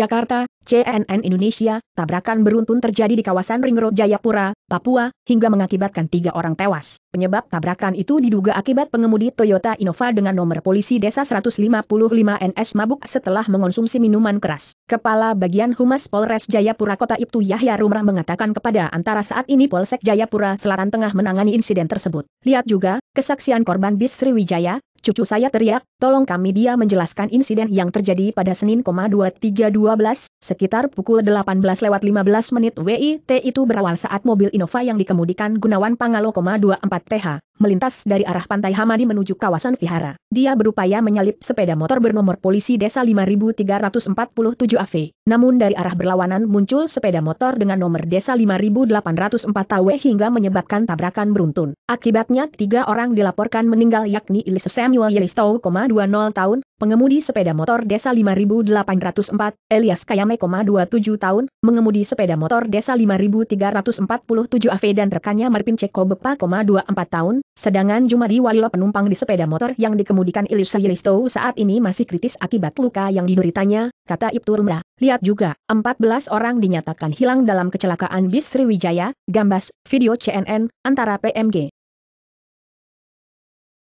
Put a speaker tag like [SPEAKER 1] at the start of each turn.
[SPEAKER 1] Jakarta, CNN Indonesia, tabrakan beruntun terjadi di kawasan Ring Road Jayapura, Papua, hingga mengakibatkan tiga orang tewas. Penyebab tabrakan itu diduga akibat pengemudi Toyota Innova dengan nomor polisi desa 155 NS mabuk setelah mengonsumsi minuman keras. Kepala Bagian Humas Polres Jayapura Kota Ibtu Yahya Rumrah mengatakan kepada antara saat ini Polsek Jayapura Selatan Tengah menangani insiden tersebut. Lihat juga, kesaksian korban bis Sriwijaya, Cucu saya teriak, tolong kami dia menjelaskan insiden yang terjadi pada Senin, 23.12, sekitar pukul 18 lewat 15 menit WIT itu berawal saat mobil Innova yang dikemudikan Gunawan Pangalo, 24 TH melintas dari arah pantai Hamadi menuju kawasan Vihara. Dia berupaya menyalip sepeda motor bernomor polisi desa 5347 AV. Namun dari arah berlawanan muncul sepeda motor dengan nomor desa 5804 AW hingga menyebabkan tabrakan beruntun. Akibatnya tiga orang dilaporkan meninggal yakni Ilis Samuel Yelistow, 20 tahun, pengemudi sepeda motor desa 5804, Elias Kayame, 27 tahun, mengemudi sepeda motor desa 5347 AV dan rekannya Marpin Ceko Bepa, 24 tahun, sedangkan Jumadi Walilo penumpang di sepeda motor yang dikemudikan Ilisa Yelisto saat ini masih kritis akibat luka yang dideritanya, kata Ibtu Rumra. Lihat juga, 14 orang dinyatakan hilang dalam kecelakaan bis Sriwijaya, Gambas, video CNN, antara PMG.